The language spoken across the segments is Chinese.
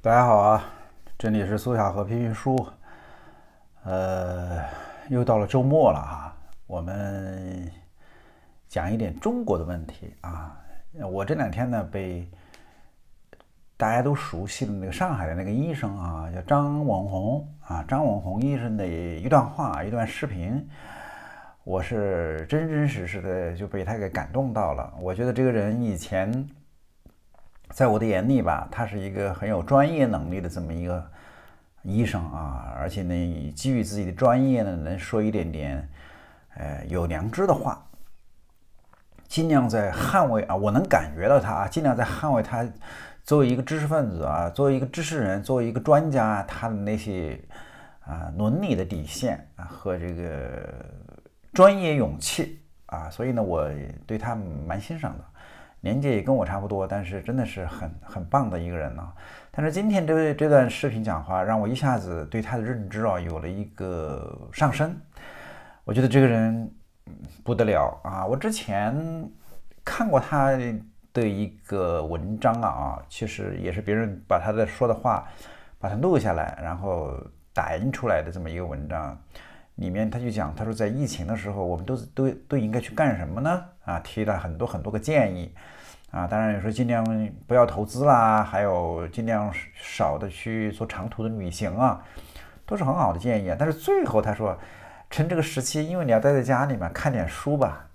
大家好啊，这里是苏小河拼评书，呃，又到了周末了哈，我们讲一点中国的问题啊。我这两天呢被大家都熟悉的那个上海的那个医生啊，叫张网红啊，张网红医生的一段话、一段视频，我是真真实实的就被他给感动到了。我觉得这个人以前。在我的眼里吧，他是一个很有专业能力的这么一个医生啊，而且呢，基于自己的专业呢，能说一点点呃有良知的话，尽量在捍卫啊，我能感觉到他啊，尽量在捍卫他作为一个知识分子啊，作为一个知识人，作为一个专家，他的那些啊伦理的底线啊和这个专业勇气啊，所以呢，我对他蛮欣赏的。年纪也跟我差不多，但是真的是很很棒的一个人呢。但是今天这这段视频讲话，让我一下子对他的认知啊有了一个上升。我觉得这个人不得了啊！我之前看过他的一个文章啊其实也是别人把他的说的话把它录下来，然后打印出来的这么一个文章。里面他就讲，他说在疫情的时候，我们都都都应该去干什么呢？啊，提了很多很多个建议。啊，当然有时候尽量不要投资啦，还有尽量少的去做长途的旅行啊，都是很好的建议。但是最后他说，趁这个时期，因为你要待在家里嘛，看点书吧。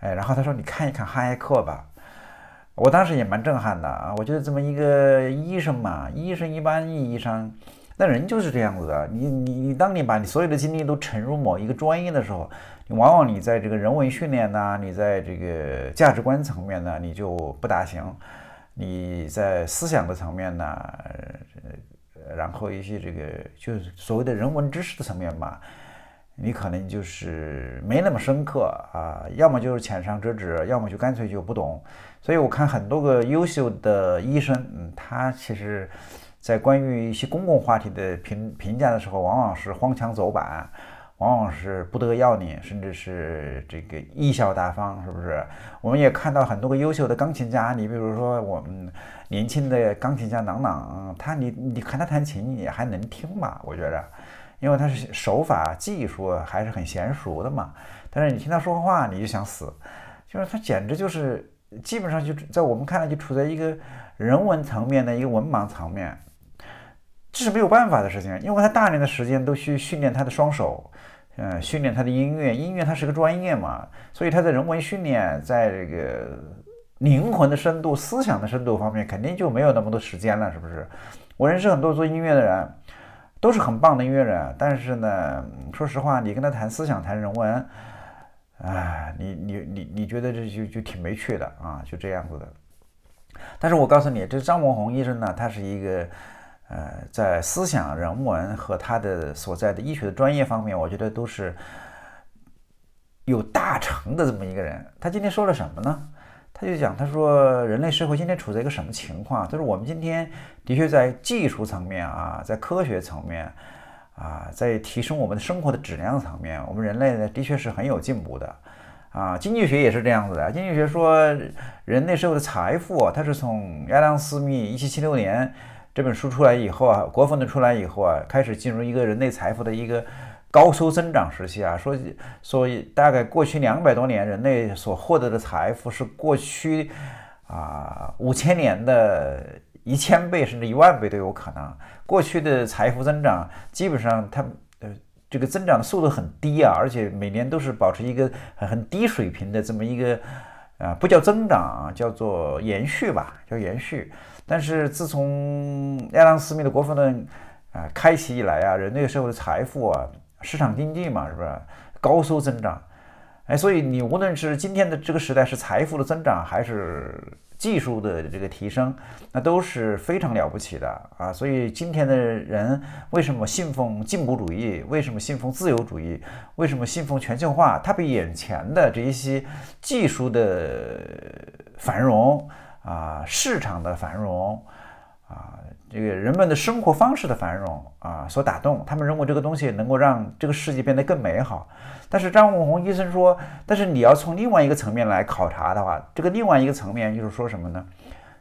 哎，然后他说你看一看哈耶克吧。我当时也蛮震撼的啊，我觉得这么一个医生嘛，医生一般意义上。那人就是这样子的，你你你，当你把你所有的精力都沉入某一个专业的时候，你往往你在这个人文训练呢，你在这个价值观层面呢，你就不大行；你在思想的层面呢，然后一些这个就是所谓的人文知识的层面吧，你可能就是没那么深刻啊，要么就是浅尝辄止，要么就干脆就不懂。所以我看很多个优秀的医生，嗯，他其实。在关于一些公共话题的评评价的时候，往往是荒腔走板，往往是不得要领，甚至是这个贻笑大方，是不是？我们也看到很多个优秀的钢琴家，你比如说我们年轻的钢琴家朗朗，他你你看他弹琴，你还能听吧？我觉着，因为他是手法技术还是很娴熟的嘛。但是你听他说话，你就想死，就是他简直就是基本上就在我们看来就处在一个人文层面的一个文盲层面。这是没有办法的事情，因为他大量的时间都去训练他的双手，嗯，训练他的音乐，音乐它是个专业嘛，所以他在人文训练，在这个灵魂的深度、思想的深度方面，肯定就没有那么多时间了，是不是？我认识很多做音乐的人，都是很棒的音乐人，但是呢，说实话，你跟他谈思想、谈人文，哎，你你你你觉得这就就挺没趣的啊，就这样子的。但是我告诉你，这张文宏医生呢，他是一个。呃，在思想、人文和他的所在的医学的专业方面，我觉得都是有大成的这么一个人。他今天说了什么呢？他就讲，他说人类社会今天处在一个什么情况？他说我们今天的确在技术层面啊，在科学层面啊，在提升我们的生活的质量层面，我们人类呢的确是很有进步的啊。经济学也是这样子的，经济学说人类社会的财富啊，它是从亚当·斯密一七七六年。这本书出来以后啊，国风的出来以后啊，开始进入一个人类财富的一个高速增长时期啊。说，说大概过去两百多年，人类所获得的财富是过去啊五千年的一千倍甚至一万倍都有可能。过去的财富增长，基本上它呃这个增长的速度很低啊，而且每年都是保持一个很低水平的这么一个啊不叫增长，叫做延续吧，叫延续。但是自从亚当·斯密的《国富论》啊开启以来啊，人类社会的财富啊，市场经济嘛，是不是高速增长？哎，所以你无论是今天的这个时代，是财富的增长，还是技术的这个提升，那都是非常了不起的啊。所以今天的人为什么信奉进步主义？为什么信奉自由主义？为什么信奉全球化？它比眼前的这一些技术的繁荣。啊，市场的繁荣，啊，这个人们的生活方式的繁荣啊，所打动，他们认为这个东西能够让这个世界变得更美好。但是张文宏医生说，但是你要从另外一个层面来考察的话，这个另外一个层面就是说什么呢？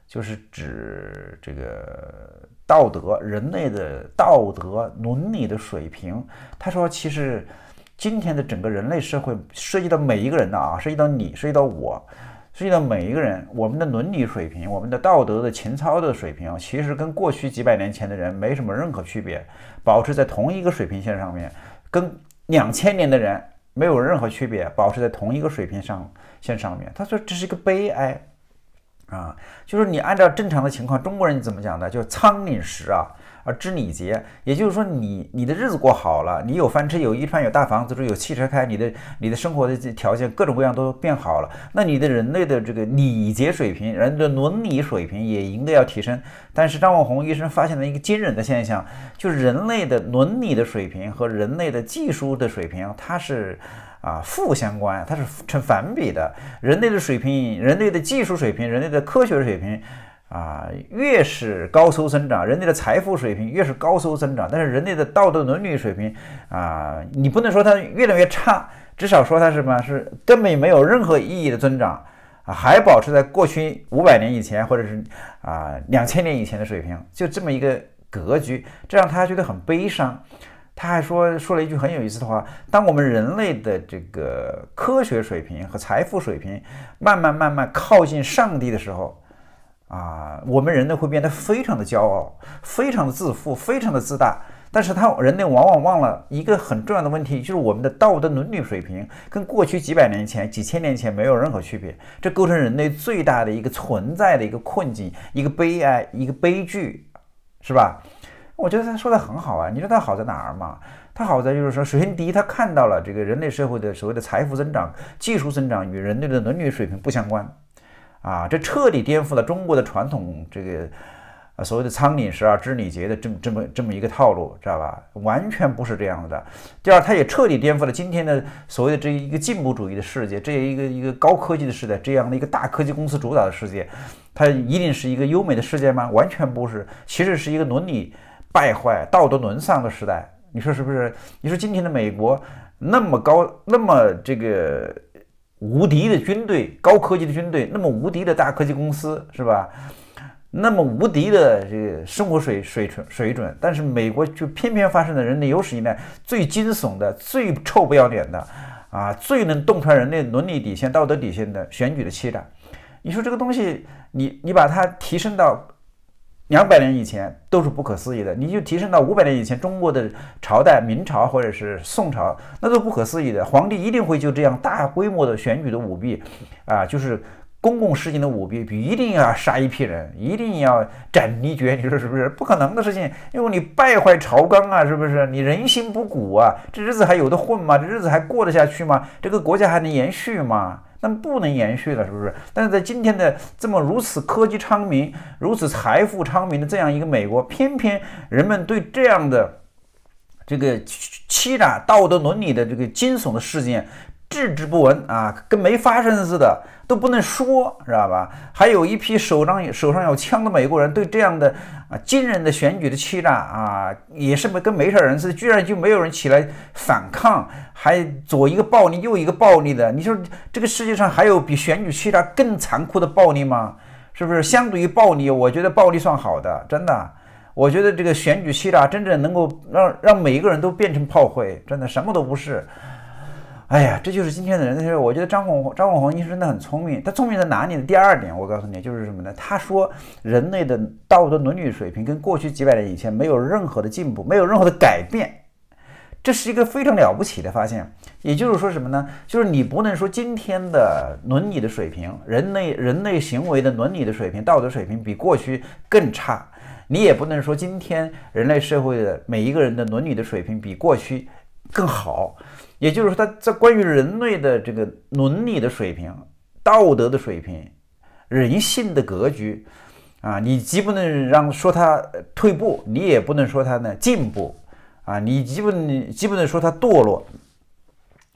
就是指这个道德，人类的道德伦理的水平。他说，其实今天的整个人类社会涉及到每一个人的啊，涉及到你，涉及到我。实际上，每一个人，我们的伦理水平，我们的道德的情操的水平，其实跟过去几百年前的人没什么任何区别，保持在同一个水平线上面，跟两千年的人没有任何区别，保持在同一个水平上线上面。他说，这是一个悲哀。啊，就是你按照正常的情况，中国人怎么讲的？是仓廪实啊，而知礼节”。也就是说，你你的日子过好了，你有饭吃，有衣穿，有大房子住，有汽车开，你的你的生活的条件各种各样都变好了，那你的人类的这个礼节水平，人的伦理水平也应该要提升。但是张文红医生发现了一个惊人的现象，就是人类的伦理的水平和人类的技术的水平，它是。啊，负相关，它是成反比的。人类的水平，人类的技术水平，人类的科学水平，啊，越是高速增长，人类的财富水平越是高速增长。但是，人类的道德伦理水平，啊，你不能说它越来越差，至少说它什么，是根本没有任何意义的增长，啊，还保持在过去五百年以前，或者是啊两千年以前的水平，就这么一个格局，这让他觉得很悲伤。他还说说了一句很有意思的话：，当我们人类的这个科学水平和财富水平慢慢慢慢靠近上帝的时候，啊，我们人类会变得非常的骄傲，非常的自负，非常的自大。但是，他人类往往忘了一个很重要的问题，就是我们的道德伦理水平跟过去几百年前、几千年前没有任何区别。这构成人类最大的一个存在的一个困境，一个悲哀，一个悲剧，是吧？我觉得他说的很好啊，你知道他好在哪儿吗？他好在就是说，首先第一，他看到了这个人类社会的所谓的财富增长、技术增长与人类的伦理水平不相关，啊，这彻底颠覆了中国的传统这个啊所谓的仓廪实啊知礼节的这么这么这么一个套路，知道吧？完全不是这样的。第二，他也彻底颠覆了今天的所谓的这一个进步主义的世界，这一个一个高科技的世界，这样的一个大科技公司主导的世界，它一定是一个优美的世界吗？完全不是，其实是一个伦理。败坏道德沦丧的时代，你说是不是？你说今天的美国那么高，那么这个无敌的军队，高科技的军队，那么无敌的大科技公司，是吧？那么无敌的这个生活水水准水准，但是美国却偏偏发生了人类有史以来最惊悚的、最臭不要脸的啊，最能洞穿人类伦理底线、道德底线的选举的欺诈。你说这个东西，你你把它提升到？两百年以前都是不可思议的，你就提升到五百年以前，中国的朝代，明朝或者是宋朝，那都不可思议的。皇帝一定会就这样大规模的选举的舞弊，啊，就是公共事情的舞弊，一定要杀一批人，一定要斩立决。你说是不是不可能的事情？因为你败坏朝纲啊，是不是？你人心不古啊，这日子还有的混吗？这日子还过得下去吗？这个国家还能延续吗？但不能延续了，是不是？但是在今天的这么如此科技昌明、如此财富昌明的这样一个美国，偏偏人们对这样的这个欺诈、道德伦理的这个惊悚的事件。置之不闻啊，跟没发生似的，都不能说，知道吧？还有一批手上有手上有枪的美国人，对这样的啊，惊人的选举的欺诈啊，也是没跟没事人似的，居然就没有人起来反抗，还左一个暴力，右一个暴力的。你说这个世界上还有比选举欺诈更残酷的暴力吗？是不是？相对于暴力，我觉得暴力算好的，真的。我觉得这个选举欺诈真正能够让让每一个人都变成炮灰，真的什么都不是。哎呀，这就是今天的人。就是我觉得张广张广宏医生真的很聪明。他聪明在哪里呢？第二点，我告诉你，就是什么呢？他说人类的道德伦理水平跟过去几百年以前没有任何的进步，没有任何的改变。这是一个非常了不起的发现。也就是说什么呢？就是你不能说今天的伦理的水平，人类人类行为的伦理的水平、道德水平比过去更差；你也不能说今天人类社会的每一个人的伦理的水平比过去更好。也就是说，他在关于人类的这个伦理的水平、道德的水平、人性的格局啊，你既不能让说他退步，你也不能说他呢进步啊，你基本你既不能说他堕落，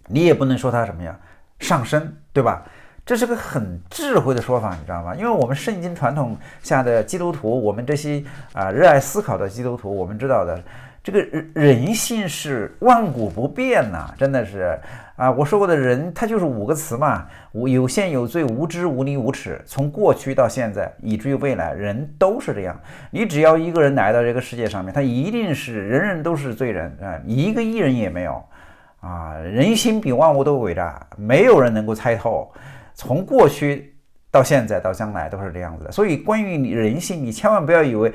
你也不能说他什么呀上升，对吧？这是个很智慧的说法，你知道吗？因为我们圣经传统下的基督徒，我们这些啊热爱思考的基督徒，我们知道的。这个人人性是万古不变呐，真的是啊！我说过的人，他就是五个词嘛：无有限、有罪，无知无理无耻。从过去到现在，以至于未来，人都是这样。你只要一个人来到这个世界上面，他一定是人人都是罪人啊，一个艺人也没有啊！人心比万物都诡诈，没有人能够猜透。从过去到现在到将来都是这样子的。所以，关于你人性，你千万不要以为。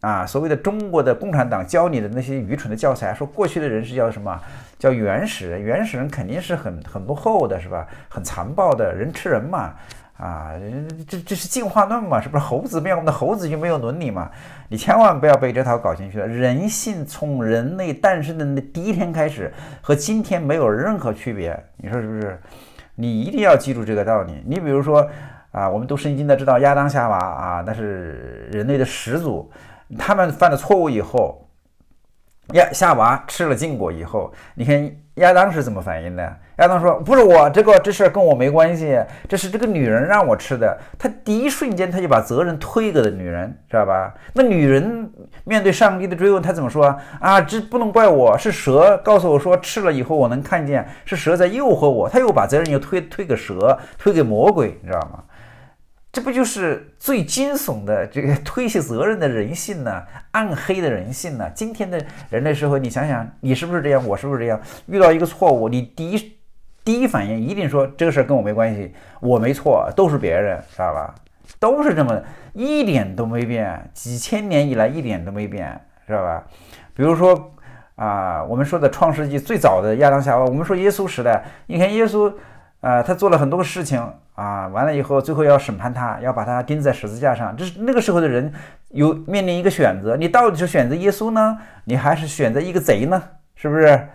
啊，所谓的中国的共产党教你的那些愚蠢的教材，说过去的人是叫什么？叫原始人，原始人肯定是很很落后的是吧？很残暴的，人吃人嘛。啊，这这是进化论嘛？是不是猴子变我们的猴子就没有伦理嘛？你千万不要被这套搞进去了。人性从人类诞生的那第一天开始，和今天没有任何区别。你说是不是？你一定要记住这个道理。你比如说啊，我们读圣经的知道亚当夏娃啊，那是人类的始祖。他们犯了错误以后，亚夏娃吃了禁果以后，你看亚当是怎么反应的？亚当说：“不是我，这个这事儿跟我没关系，这是这个女人让我吃的。”他第一瞬间他就把责任推给了女人，知道吧？那女人面对上帝的追问，她怎么说啊，这不能怪我，是蛇告诉我说吃了以后我能看见，是蛇在诱惑我，他又把责任又推推给蛇，推给魔鬼，你知道吗？这不就是最惊悚的这个推卸责任的人性呢？暗黑的人性呢？今天的人类社会，你想想，你是不是这样？我是不是这样？遇到一个错误，你第一第一反应一定说这个事儿跟我没关系，我没错，都是别人，知道吧？都是这么，一点都没变，几千年以来一点都没变，知道吧？比如说啊，我们说的《创世纪》最早的亚当夏娃，我们说耶稣时代，你看耶稣。啊，他做了很多个事情啊，完了以后，最后要审判他，要把他钉在十字架上。这是那个时候的人有面临一个选择：你到底是选择耶稣呢，你还是选择一个贼呢？是不是？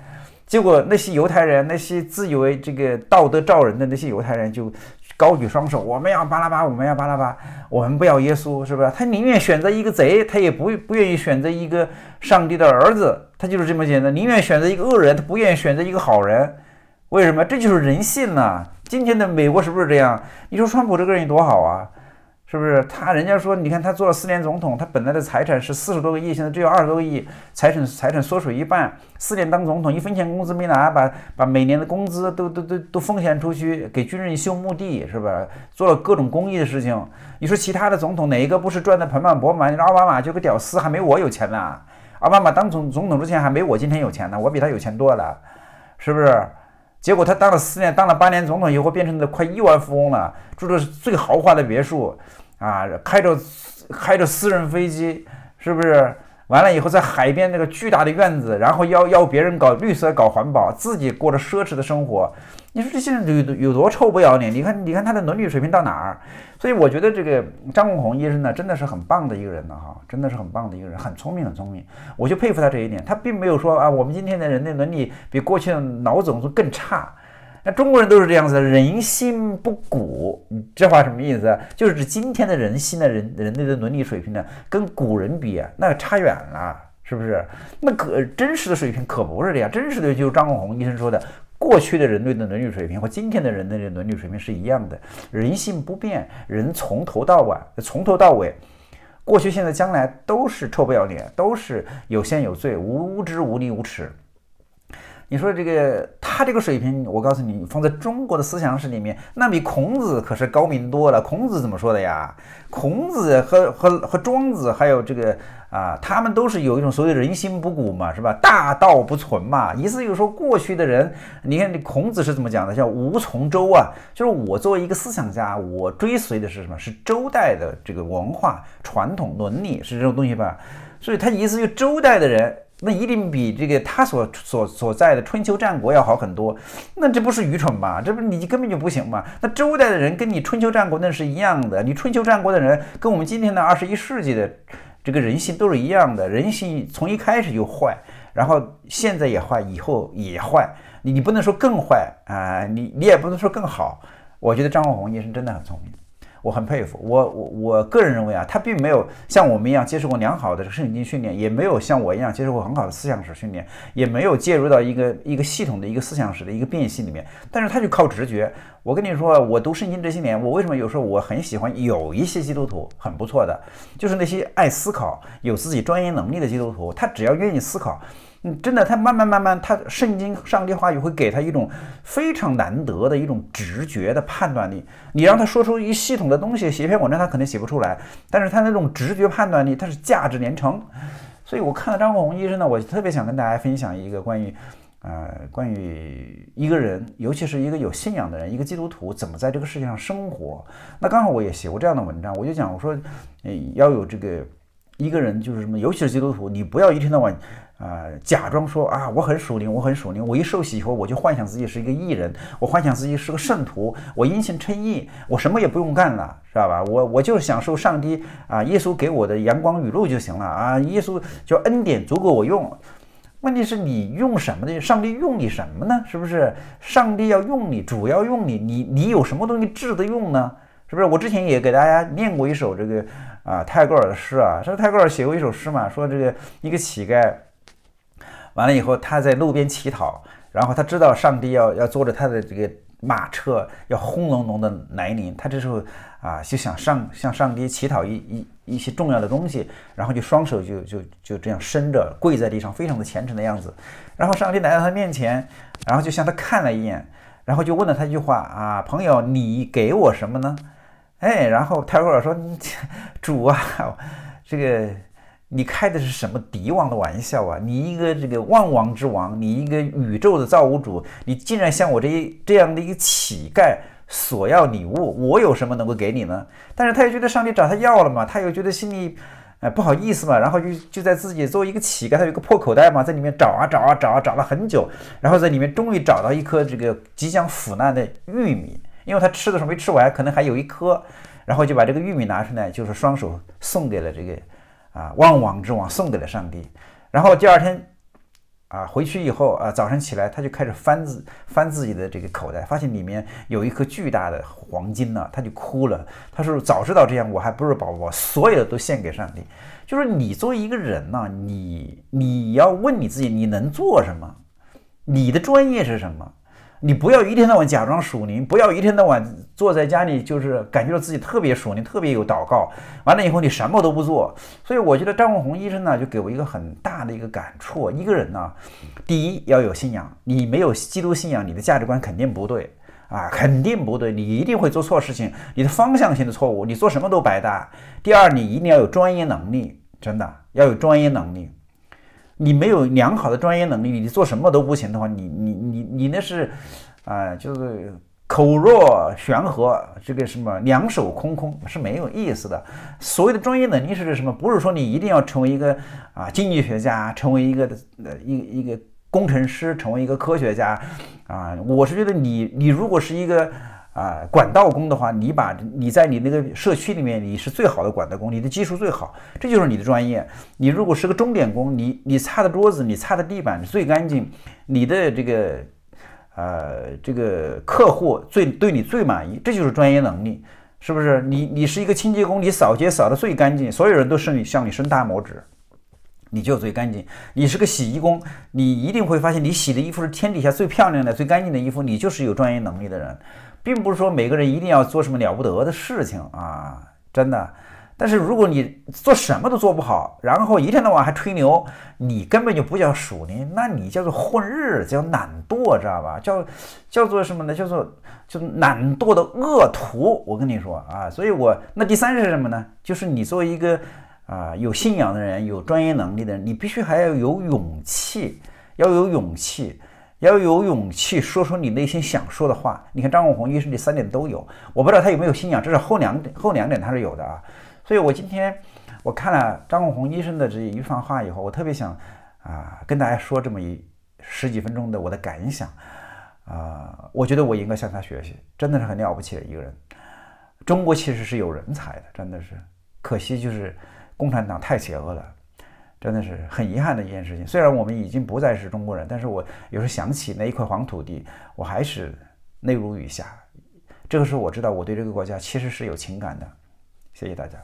结果那些犹太人，那些自以为这个道德照人的那些犹太人，就高举双手：我们要巴拉巴，我们要巴拉巴，我们不要耶稣，是不是？他宁愿选择一个贼，他也不不愿意选择一个上帝的儿子。他就是这么简单，宁愿选择一个恶人，他不愿意选择一个好人。为什么？这就是人性呐！今天的美国是不是这样？你说川普这个人多好啊，是不是？他人家说，你看他做了四年总统，他本来的财产是四十多个亿，现在只有二十多个亿，财产财产缩水一半。四年当总统，一分钱工资没拿，把把每年的工资都都都都奉献出去给军人修墓地，是不是？做了各种公益的事情。你说其他的总统哪一个不是赚得盆满钵满？你说奥巴马就个屌丝，还没我有钱呢。奥巴马当总总统之前还没我今天有钱呢，我比他有钱多了，是不是？结果他当了四年，当了八年总统以后，变成了快亿万富翁了，住的是最豪华的别墅，啊，开着开着私人飞机，是不是？完了以后，在海边那个巨大的院子，然后要要别人搞绿色、搞环保，自己过着奢侈的生活。你说这些人有有多臭不要脸？你看，你看他的伦理水平到哪儿？所以我觉得这个张文宏医生呢，真的是很棒的一个人了哈，真的是很棒的一个人，很聪明，很聪明，我就佩服他这一点。他并没有说啊，我们今天的人类伦理比过去的老总更差。那中国人都是这样子的，人心不古。你这话什么意思？就是指今天的人心的人人类的伦理水平呢，跟古人比啊，那差远了，是不是？那可真实的水平可不是这样，真实的就张文红医生说的，过去的人类的伦理水平和今天的人类的伦理水平是一样的，人性不变，人从头到晚，从头到尾，过去、现在、将来都是臭不要脸，都是有先有罪，无知无理无耻。你说这个他这个水平，我告诉你，放在中国的思想史里面，那比孔子可是高明多了。孔子怎么说的呀？孔子和和和庄子还有这个啊，他们都是有一种所谓人心不古嘛，是吧？大道不存嘛，意思就是说过去的人，你看这孔子是怎么讲的？叫无从周啊，就是我作为一个思想家，我追随的是什么？是周代的这个文化传统、伦理是这种东西吧？所以他意思就周代的人。那一定比这个他所所所在的春秋战国要好很多，那这不是愚蠢吗？这不是你根本就不行吗？那周代的人跟你春秋战国那是一样的，你春秋战国的人跟我们今天的二十一世纪的这个人性都是一样的，人性从一开始就坏，然后现在也坏，以后也坏，你你不能说更坏啊，你你也不能说更好，我觉得张文宏医生真的很聪明。我很佩服我我我个人认为啊，他并没有像我们一样接受过良好的这个圣经训练，也没有像我一样接受过很好的思想史训练，也没有介入到一个一个系统的一个思想史的一个辨析里面。但是他就靠直觉。我跟你说，我读圣经这些年，我为什么有时候我很喜欢有一些基督徒很不错的，就是那些爱思考、有自己专业能力的基督徒，他只要愿意思考。嗯，真的，他慢慢慢慢，他圣经上帝话语会给他一种非常难得的一种直觉的判断力。你让他说出一系统的东西，写篇文章，他可能写不出来。但是他那种直觉判断力，他是价值连城。所以我看到张国红医生呢，我特别想跟大家分享一个关于，呃，关于一个人，尤其是一个有信仰的人，一个基督徒怎么在这个世界上生活。那刚好我也写过这样的文章，我就讲我说，嗯，要有这个。一个人就是什么，尤其是基督徒，你不要一天到晚，啊，假装说啊，我很属灵，我很属灵，我一受洗以后，我就幻想自己是一个艺人，我幻想自己是个圣徒，我言信称义，我什么也不用干了，知道吧？我我就享受上帝啊，耶稣给我的阳光雨露就行了啊，耶稣就恩典足够我用。问题是你用什么呢？上帝用你什么呢？是不是？上帝要用你，主要用你，你你有什么东西值得用呢？是不是？我之前也给大家念过一首这个。啊，泰戈尔的诗啊，说泰戈尔写过一首诗嘛，说这个一个乞丐，完了以后他在路边乞讨，然后他知道上帝要要坐着他的这个马车要轰隆隆的来临，他这时候啊就想上向上帝乞讨一一一些重要的东西，然后就双手就就就这样伸着跪在地上，非常的虔诚的样子，然后上帝来到他面前，然后就向他看了一眼，然后就问了他一句话啊，朋友，你给我什么呢？哎，然后泰戈尔说：“主啊，这个你开的是什么敌王的玩笑啊？你一个这个万王之王，你一个宇宙的造物主，你竟然向我这一这样的一个乞丐索要礼物？我有什么能够给你呢？”但是他又觉得上帝找他要了嘛，他又觉得心里哎不好意思嘛，然后就就在自己作为一个乞丐，他有一个破口袋嘛，在里面找啊找啊找，啊，找了很久，然后在里面终于找到一颗这个即将腐烂的玉米。因为他吃的时候没吃完，可能还有一颗，然后就把这个玉米拿出来，就是双手送给了这个啊，万王之王，送给了上帝。然后第二天，啊，回去以后啊，早上起来他就开始翻自翻自己的这个口袋，发现里面有一颗巨大的黄金了，他就哭了。他说：“早知道这样，我还不如把我所有的都献给上帝。”就是你作为一个人呢，你你要问你自己，你能做什么？你的专业是什么？你不要一天到晚假装属灵，不要一天到晚坐在家里，就是感觉到自己特别属灵，特别有祷告。完了以后，你什么都不做。所以我觉得张国红医生呢，就给我一个很大的一个感触：一个人呢，第一要有信仰，你没有基督信仰，你的价值观肯定不对啊，肯定不对，你一定会做错事情，你的方向性的错误，你做什么都白搭。第二，你一定要有专业能力，真的要有专业能力。你没有良好的专业能力，你做什么都不行的话，你你你你那是，啊，就是口若悬河，这个什么两手空空是没有意思的。所谓的专业能力是什么？不是说你一定要成为一个啊经济学家，成为一个呃一一个工程师，成为一个科学家啊。我是觉得你你如果是一个。啊，管道工的话，你把你在你那个社区里面，你是最好的管道工，你的技术最好，这就是你的专业。你如果是个钟点工，你你擦的桌子，你擦的地板最干净，你的这个，呃，这个客户最对你最满意，这就是专业能力，是不是？你你是一个清洁工，你扫街扫的最干净，所有人都伸你向你伸大拇指。你就最干净，你是个洗衣工，你一定会发现你洗的衣服是天底下最漂亮的、最干净的衣服。你就是有专业能力的人，并不是说每个人一定要做什么了不得的事情啊，真的。但是如果你做什么都做不好，然后一天到晚还吹牛，你根本就不叫属灵，那你叫做混日子、叫懒惰，知道吧？叫叫做什么呢？叫做就懒惰的恶徒。我跟你说啊，所以我那第三是什么呢？就是你作为一个。啊，有信仰的人，有专业能力的人，你必须还要有勇气，要有勇气，要有勇气，说出你内心想说的话。你看张文宏医生，这三点都有。我不知道他有没有信仰，至少后两点后两点他是有的啊。所以我今天我看了张文宏医生的这一番话以后，我特别想啊，跟大家说这么一十几分钟的我的感想啊，我觉得我应该向他学习，真的是很了不起的一个人。中国其实是有人才的，真的是，可惜就是。共产党太邪恶了，真的是很遗憾的一件事情。虽然我们已经不再是中国人，但是我有时候想起那一块黄土地，我还是泪如雨下。这个时候我知道我对这个国家其实是有情感的。谢谢大家。